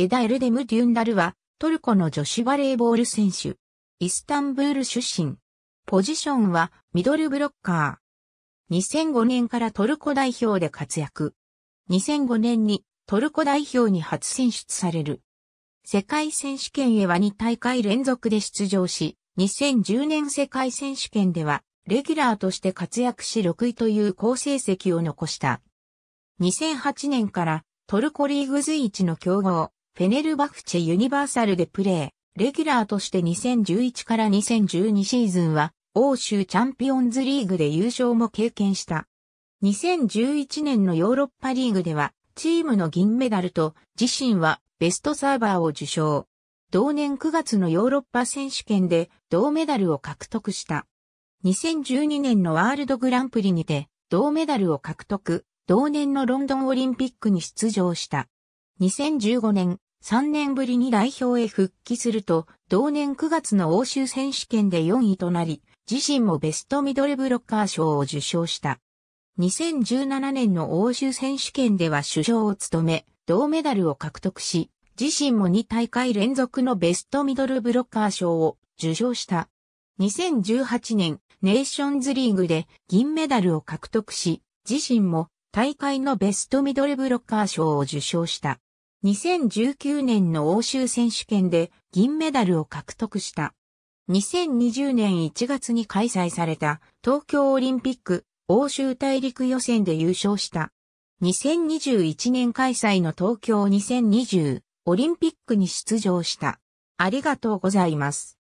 エダ・エルデム・デュンダルは、トルコの女子バレーボール選手。イスタンブール出身。ポジションは、ミドルブロッカー。2005年からトルコ代表で活躍。2005年にトルコ代表に初選出される。世界選手権へは2大会連続で出場し、2010年世界選手権では、レギュラーとして活躍し6位という好成績を残した。2008年からトルコリーグ随一の強豪、フェネルバフチェユニバーサルでプレー、レギュラーとして2011から2012シーズンは、欧州チャンピオンズリーグで優勝も経験した。2011年のヨーロッパリーグでは、チームの銀メダルと、自身はベストサーバーを受賞。同年9月のヨーロッパ選手権で銅メダルを獲得した。2012年のワールドグランプリにて銅メダルを獲得、同年のロンドンオリンピックに出場した。2015年3年ぶりに代表へ復帰すると、同年9月の欧州選手権で4位となり、自身もベストミドルブロッカー賞を受賞した。2017年の欧州選手権では主将を務め、銅メダルを獲得し、自身も2大会連続のベストミドルブロッカー賞を受賞した。2018年、ネーションズリーグで銀メダルを獲得し、自身も大会のベストミドルブロッカー賞を受賞した。2019年の欧州選手権で銀メダルを獲得した。2020年1月に開催された東京オリンピック欧州大陸予選で優勝した。2021年開催の東京2020オリンピックに出場した。ありがとうございます。